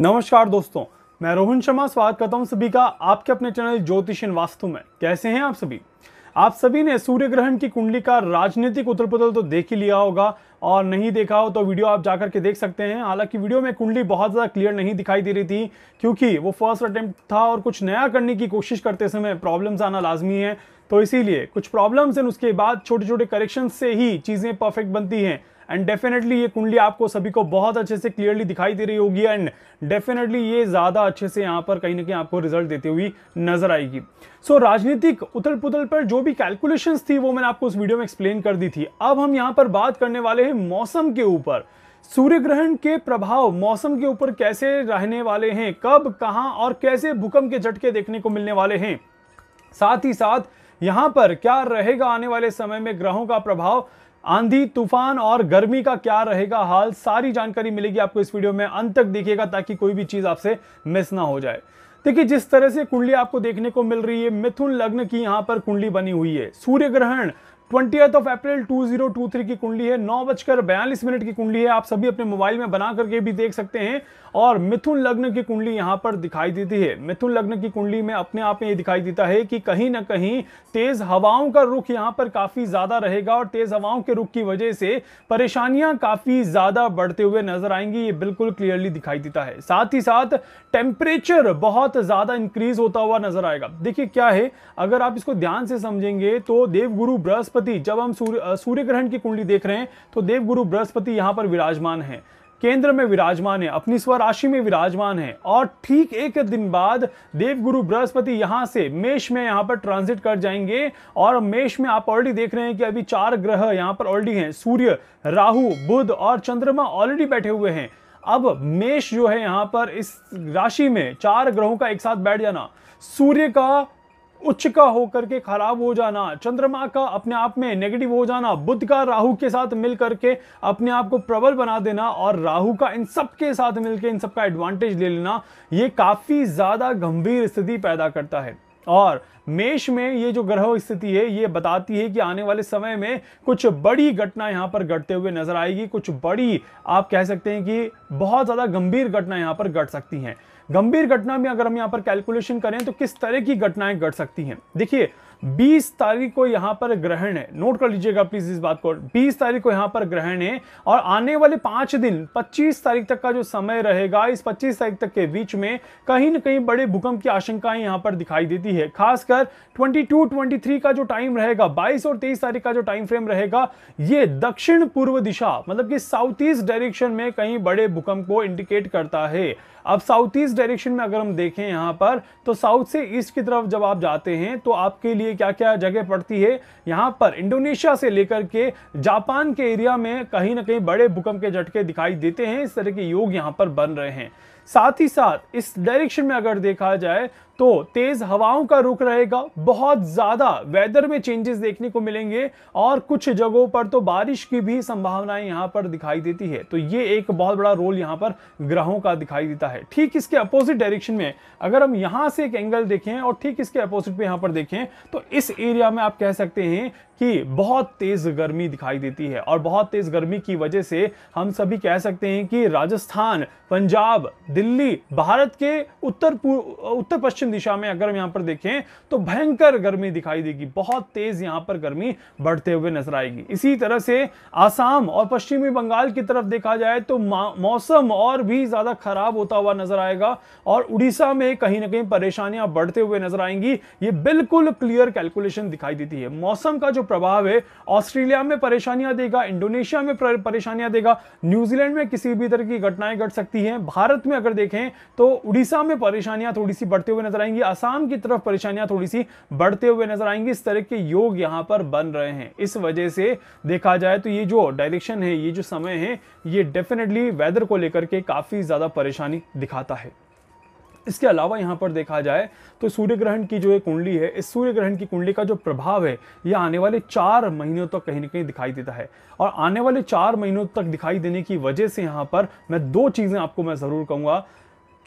नमस्कार दोस्तों मैं रोहन शर्मा स्वागत करता हूं सभी का आपके अपने चैनल ज्योतिष इन वास्तु में कैसे हैं आप सभी आप सभी ने सूर्य ग्रहण की कुंडली का राजनीतिक उतल पुथल तो देख ही लिया होगा और नहीं देखा हो तो वीडियो आप जाकर के देख सकते हैं हालांकि वीडियो में कुंडली बहुत ज़्यादा क्लियर नहीं दिखाई दे रही थी क्योंकि वो फर्स्ट अटेम्प्ट था और कुछ नया करने की कोशिश करते समय प्रॉब्लम्स आना लाजमी है तो इसीलिए कुछ प्रॉब्लम्स हैं उसके बाद छोटे छोटे करेक्शन से ही चीज़ें परफेक्ट बनती हैं एंड डेफिनेटली ये कुंडली आपको सभी को बहुत अच्छे से क्लियरली दिखाई दे रही होगी एंड डेफिनेटली ये ज़्यादा अच्छे से यहाँ पर कहीं ना कहीं आपको रिजल्ट देती हुई नजर आएगी सो so, राजनीतिक उथल पुथल पर जो भी कैलकुलेशंस थी वो मैंने आपको उस वीडियो में एक्सप्लेन कर दी थी अब हम यहाँ पर बात करने वाले हैं मौसम के ऊपर सूर्य ग्रहण के प्रभाव मौसम के ऊपर कैसे रहने वाले हैं कब कहाँ और कैसे भूकंप के झटके देखने को मिलने वाले हैं साथ ही साथ यहाँ पर क्या रहेगा आने वाले समय में ग्रहों का प्रभाव आंधी तूफान और गर्मी का क्या रहेगा हाल सारी जानकारी मिलेगी आपको इस वीडियो में अंत तक देखिएगा ताकि कोई भी चीज़ आपसे मिस ना हो जाए देखिए जिस तरह से कुंडली आपको देखने को मिल रही है मिथुन लग्न की यहां पर कुंडली बनी हुई है सूर्य ग्रहण ट्वेंटी ऑफ अप्रैल 2023 की कुंडली है नौ बजकर बयालीस मिनट की कुंडली है आप सभी अपने मोबाइल में बना करके भी देख सकते हैं और मिथुन लग्न की कुंडली यहां पर दिखाई देती है मिथुन लग्न की कुंडली में अपने आप में ये दिखाई देता है कि कहीं ना कहीं तेज हवाओं का रुख यहाँ पर काफी ज्यादा रहेगा और तेज हवाओं के रुख की वजह से परेशानियां काफी ज्यादा बढ़ते हुए नजर आएंगी ये बिल्कुल क्लियरली दिखाई देता है साथ ही साथ टेम्परेचर बहुत ज्यादा इंक्रीज होता हुआ नजर आएगा देखिए क्या है अगर आप इसको ध्यान से समझेंगे तो देवगुरु बृहस्पति बृहस्पति जब हम सूर्य सूर्य ग्रहण की कुंडली देख रहे हैं तो देवगुरु बृहस्पति यहाँ पर विराजमान है केंद्र में विराजमान है अपनी स्वराशि में विराजमान है और ठीक एक दिन बाद देवगुरु बृहस्पति यहाँ से मेष में यहाँ पर ट्रांजिट कर जाएंगे और मेष में आप ऑलरेडी देख रहे हैं कि अभी चार ग्रह यहाँ पर ऑलरेडी हैं सूर्य राहु बुध और चंद्रमा ऑलरेडी बैठे हुए हैं अब मेष जो है यहाँ पर इस राशि में चार ग्रहों का एक साथ बैठ जाना सूर्य का उच्च का होकर के खराब हो जाना चंद्रमा का अपने आप में नेगेटिव हो जाना बुद्ध का राहु के साथ मिल करके अपने आप को प्रबल बना देना और राहु का इन सब के साथ मिलकर इन सब का एडवांटेज ले लेना ये काफ़ी ज़्यादा गंभीर स्थिति पैदा करता है और मेष में ये जो ग्रह स्थिति है ये बताती है कि आने वाले समय में कुछ बड़ी घटना यहाँ पर घटते हुए नजर आएगी कुछ बड़ी आप कह सकते हैं कि बहुत ज़्यादा गंभीर घटना यहाँ पर घट सकती हैं गंभीर घटना में अगर हम यहाँ पर कैलकुलेशन करें तो किस तरह की घटनाएं घट सकती हैं देखिए बीस तारीख को यहां पर ग्रहण है नोट कर लीजिएगा प्लीज इस बात को बीस तारीख को यहां पर ग्रहण है और आने वाले पांच दिन पच्चीस तारीख तक का जो समय रहेगा इस पच्चीस तारीख तक के बीच में कहीं ना कहीं बड़े भूकंप की आशंकाएं यहां पर दिखाई देती है खासकर 22, 23 का जो टाइम रहेगा 22 और 23 तारीख का जो टाइम फ्रेम रहेगा ये दक्षिण पूर्व दिशा मतलब कि साउथ ईस्ट डायरेक्शन में कहीं बड़े भूकंप को इंडिकेट करता है अब साउथ ईस्ट डायरेक्शन में अगर हम देखें यहां पर तो साउथ से ईस्ट की तरफ जब आप जाते हैं तो आपके लिए लिए क्या क्या जगह पड़ती है यहाँ पर इंडोनेशिया से लेकर के जापान के एरिया में कहीं ना कहीं बड़े भूकंप के झटके दिखाई देते हैं इस तरह के योग यहाँ पर बन रहे हैं साथ ही साथ इस डायरेक्शन में अगर देखा जाए तो तेज हवाओं का रुख रहेगा बहुत ज़्यादा वेदर में चेंजेस देखने को मिलेंगे और कुछ जगहों पर तो बारिश की भी संभावनाएं यहां पर दिखाई देती है तो ये एक बहुत बड़ा रोल यहां पर ग्रहों का दिखाई देता है ठीक इसके अपोजिट डायरेक्शन में अगर हम यहां से एक एंगल देखें और ठीक इसके अपोजिट पे यहां पर देखें तो इस एरिया में आप कह सकते हैं कि बहुत तेज़ गर्मी दिखाई देती है और बहुत तेज़ गर्मी की वजह से हम सभी कह सकते हैं कि राजस्थान पंजाब दिल्ली भारत के उत्तर पूर्व उत्तर पश्चिम पश्चिम दिशा में अगर हम यहां पर देखें तो भयंकर गर्मी दिखाई देगी बहुत तेज यहां पर गर्मी बढ़ते हुए नजर आएगी इसी तरह से आसाम और पश्चिमी बंगाल की तरफ देखा जाए तो मौसम और भी ज्यादा खराब होता हुआ नजर आएगा और उड़ीसा में कहीं ना कहीं परेशानियां बढ़ते हुए नजर आएंगी ये बिल्कुल क्लियर कैलकुलेशन दिखाई देती है मौसम का जो प्रभाव है ऑस्ट्रेलिया में परेशानियां देगा इंडोनेशिया में परेशानियां देगा न्यूजीलैंड में किसी भी तरह की घटनाएं घट सकती हैं भारत में अगर देखें तो उड़ीसा में परेशानियां थोड़ी सी बढ़ते हुए नजर नजर आएंगी आसाम की तरफ परेशानियां थोड़ी सी बढ़ते हुए नजर आएंगी इस तरह के योग यहां पर बन रहे हैं इस वजह से देखा जाए तो ये जो डायरेक्शन है ये जो समय है ये डेफिनेटली वेदर को लेकर के काफ़ी ज़्यादा परेशानी दिखाता है इसके अलावा यहाँ पर देखा जाए तो सूर्य ग्रहण की जो एक कुंडली है इस सूर्य ग्रहण की कुंडली का जो प्रभाव है ये आने वाले चार महीनों तक तो कहीं ना कहीं दिखाई देता है और आने वाले चार महीनों तक दिखाई देने की वजह से यहाँ पर मैं दो चीज़ें आपको मैं ज़रूर कहूँगा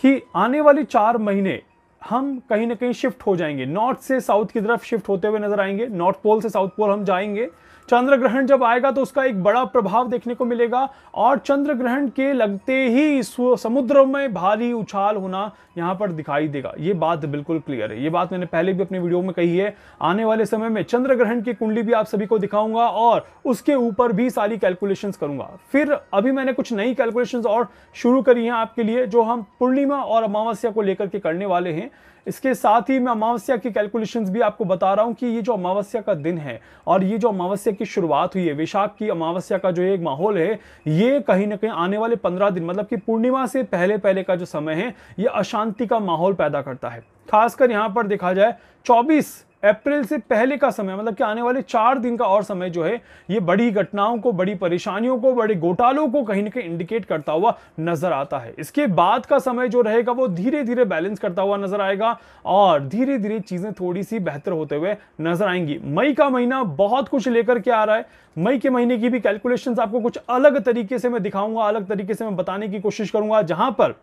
कि आने वाले चार महीने हम कहीं ना कहीं शिफ्ट हो जाएंगे नॉर्थ से साउथ की तरफ शिफ्ट होते हुए नजर आएंगे नॉर्थ पोल से साउथ पोल हम जाएंगे चंद्र ग्रहण जब आएगा तो उसका एक बड़ा प्रभाव देखने को मिलेगा और चंद्र ग्रहण के लगते ही समुद्र में भारी उछाल होना यहाँ पर दिखाई देगा ये बात बिल्कुल क्लियर है ये बात मैंने पहले भी अपने वीडियो में कही है आने वाले समय में चंद्र ग्रहण की कुंडली भी आप सभी को दिखाऊंगा और उसके ऊपर भी सारी कैलकुलेशन करूंगा फिर अभी मैंने कुछ नई कैलकुलेशन और शुरू करी हैं आपके लिए जो हम पूर्णिमा और अमावस्या को लेकर के करने वाले हैं इसके साथ ही मैं अमावस्या की कैलकुलेशंस भी आपको बता रहा हूँ कि ये जो अमावस्या का दिन है और ये जो अमावस्या की शुरुआत हुई है विशाख की अमावस्या का जो एक माहौल है ये कहीं ना कहीं आने वाले पंद्रह दिन मतलब कि पूर्णिमा से पहले पहले का जो समय है ये अशांति का माहौल पैदा करता है खासकर यहाँ पर देखा जाए चौबीस अप्रैल से पहले का समय मतलब कि आने वाले चार दिन का और समय जो है ये बड़ी घटनाओं को बड़ी परेशानियों को बड़े घोटालों को कहीं ना कहीं इंडिकेट करता हुआ नजर आता है इसके बाद का समय जो रहेगा वो धीरे धीरे बैलेंस करता हुआ नजर आएगा और धीरे धीरे चीज़ें थोड़ी सी बेहतर होते हुए नजर आएंगी मई का महीना बहुत कुछ लेकर के आ रहा है मई के महीने की भी कैलकुलेशन आपको कुछ अलग तरीके से मैं दिखाऊंगा अलग तरीके से मैं बताने की कोशिश करूंगा जहां पर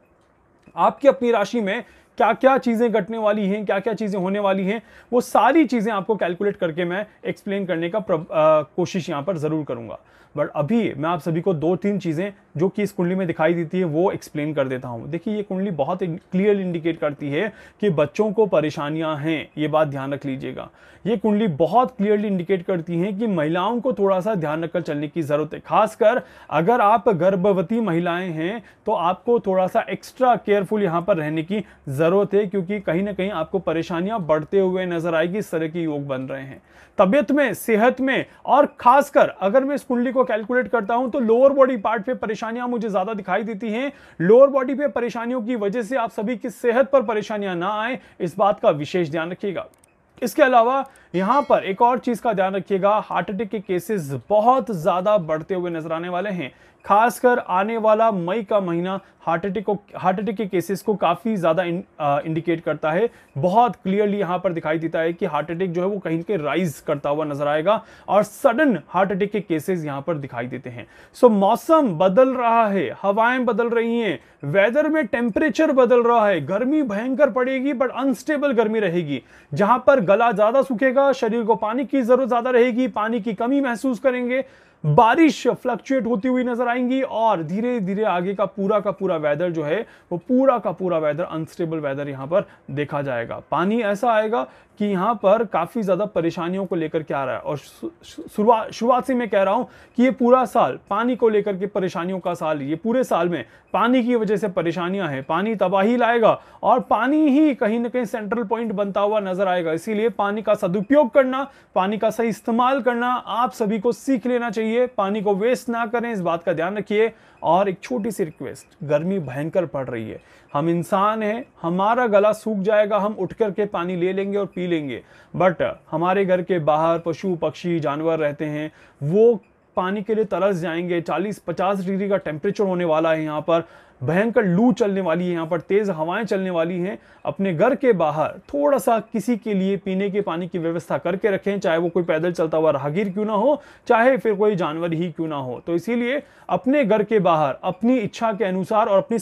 आपकी अपनी राशि में क्या क्या चीज़ें घटने वाली हैं क्या क्या चीज़ें होने वाली हैं वो सारी चीज़ें आपको कैलकुलेट करके मैं एक्सप्लेन करने का कोशिश यहाँ पर ज़रूर करूँगा बट अभी मैं आप सभी को दो तीन चीज़ें जो कि इस कुंडली में दिखाई देती है वो एक्सप्लेन कर देता हूँ देखिए ये कुंडली बहुत क्लियर इंडिकेट करती है कि बच्चों को परेशानियाँ हैं ये बात ध्यान रख लीजिएगा ये कुंडली बहुत क्लियरली इंडिकेट करती है कि महिलाओं को थोड़ा सा ध्यान रखकर चलने की ज़रूरत है खासकर अगर आप गर्भवती महिलाएं हैं तो आपको थोड़ा सा एक्स्ट्रा केयरफुल यहाँ पर रहने की ज़रूरत ज़रूरत है क्योंकि कहीं ना कहीं आपको परेशानियां बढ़ते हुए नजर आएगी इस तरह के योग बन रहे हैं तबियत में सेहत में और खासकर अगर मैं इस कुंडली को कैलकुलेट करता हूं तो लोअर बॉडी पार्ट पे परेशानियां मुझे ज़्यादा दिखाई देती हैं लोअर बॉडी पे परेशानियों की वजह से आप सभी की सेहत पर परेशानियां ना आए इस बात का विशेष ध्यान रखिएगा इसके अलावा यहां पर एक और चीज़ का ध्यान रखिएगा हार्ट अटैक के केसेस बहुत ज़्यादा बढ़ते हुए नजर आने वाले हैं खासकर आने वाला मई का महीना हार्ट अटैक को हार्ट अटैक के केसेस को काफ़ी ज़्यादा इंडिकेट करता है बहुत क्लियरली यहाँ पर दिखाई देता है कि हार्ट अटैक जो है वो कहीं के राइज करता हुआ नजर आएगा और सडन हार्ट अटैक के केसेस यहाँ पर दिखाई देते हैं सो so, मौसम बदल रहा है हवाएं बदल रही हैं वेदर में टेम्परेचर बदल रहा है गर्मी भयंकर पड़ेगी बट अनस्टेबल गर्मी रहेगी जहां पर गला ज़्यादा सूखेगा शरीर को पानी की ज़रूरत ज़्यादा रहेगी पानी की कमी महसूस करेंगे बारिश फ्लक्चुएट होती हुई नजर आएंगी और धीरे धीरे आगे का पूरा का पूरा वेदर जो है वो पूरा का पूरा वेदर अनस्टेबल वेदर यहाँ पर देखा जाएगा पानी ऐसा आएगा कि यहाँ पर काफ़ी ज़्यादा परेशानियों को लेकर के आ रहा है और शुरुआत शुरुआत से मैं कह रहा हूँ कि ये पूरा साल पानी को लेकर के परेशानियों का साल ये पूरे साल में पानी की वजह से परेशानियाँ हैं पानी तबाही लाएगा और पानी ही कहीं ना कहीं सेंट्रल पॉइंट बनता हुआ नजर आएगा इसीलिए पानी का सदुपयोग करना पानी का सही इस्तेमाल करना आप सभी को सीख लेना चाहिए पानी को वेस्ट ना करें इस बात का ध्यान रखिए और एक छोटी सी रिक्वेस्ट गर्मी भयंकर पड़ रही है हम इंसान हैं हमारा गला सूख जाएगा हम उठ करके पानी ले लेंगे और पी नहीं लेंगे बट हमारे घर के बाहर पशु पक्षी जानवर रहते हैं वो पानी के लिए तरस जाएंगे 40-50 डिग्री का टेम्परेचर होने वाला है यहाँ पर भयंकर लू चलने वाली है यहाँ पर तेज़ हवाएं चलने वाली हैं अपने घर के बाहर थोड़ा सा किसी के लिए पीने के पानी की व्यवस्था करके रखें चाहे वो कोई पैदल चलता हुआ राहगीर क्यों ना हो चाहे फिर कोई जानवर ही क्यों ना हो तो इसीलिए अपने घर के बाहर अपनी इच्छा के अनुसार और अपनी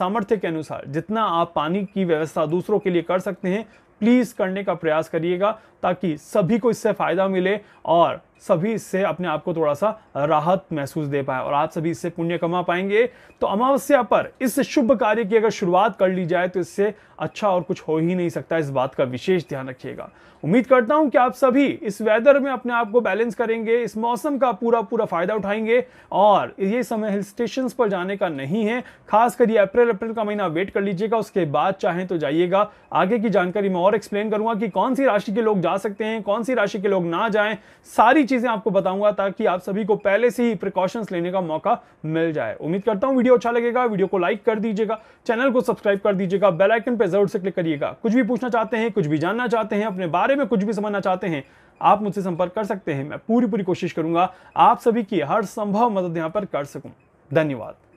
सामर्थ्य के अनुसार जितना आप पानी की व्यवस्था दूसरों के लिए कर सकते हैं प्लीज़ करने का प्रयास करिएगा ताकि सभी को इससे फ़ायदा मिले और सभी इससे अपने आप को थोड़ा सा राहत महसूस दे पाए और आप सभी इससे पुण्य कमा पाएंगे तो अमावस्या पर इस शुभ कार्य की अगर शुरुआत कर ली जाए तो इससे अच्छा और कुछ हो ही नहीं सकता इस बात का विशेष ध्यान रखिएगा उम्मीद करता हूं कि आप सभी इस वेदर में अपने आप को बैलेंस करेंगे इस मौसम का पूरा पूरा फायदा उठाएंगे और ये समय हिल स्टेशन पर जाने का नहीं है खासकर ये अप्रैल अप्रैल का महीना वेट कर लीजिएगा उसके बाद चाहें तो जाइएगा आगे की जानकारी मैं और एक्सप्लेन करूंगा कि कौन सी राशि के लोग जा सकते हैं कौन सी राशि के लोग ना जाएं सारी चीज़ें आपको बताऊंगा ताकि आप सभी को पहले से ही प्रिकॉशंस लेने का मौका मिल जाए उम्मीद करता हूं वीडियो अच्छा लगेगा वीडियो को लाइक कर दीजिएगा चैनल को सब्सक्राइब कर दीजिएगा बेल आइकन पर जरूर से क्लिक करिएगा कुछ भी पूछना चाहते हैं कुछ भी जानना चाहते हैं अपने बारे में कुछ भी समझना चाहते हैं आप मुझसे संपर्क कर सकते हैं मैं पूरी पूरी कोशिश करूंगा आप सभी की हर संभव मदद यहां पर कर सकूं धन्यवाद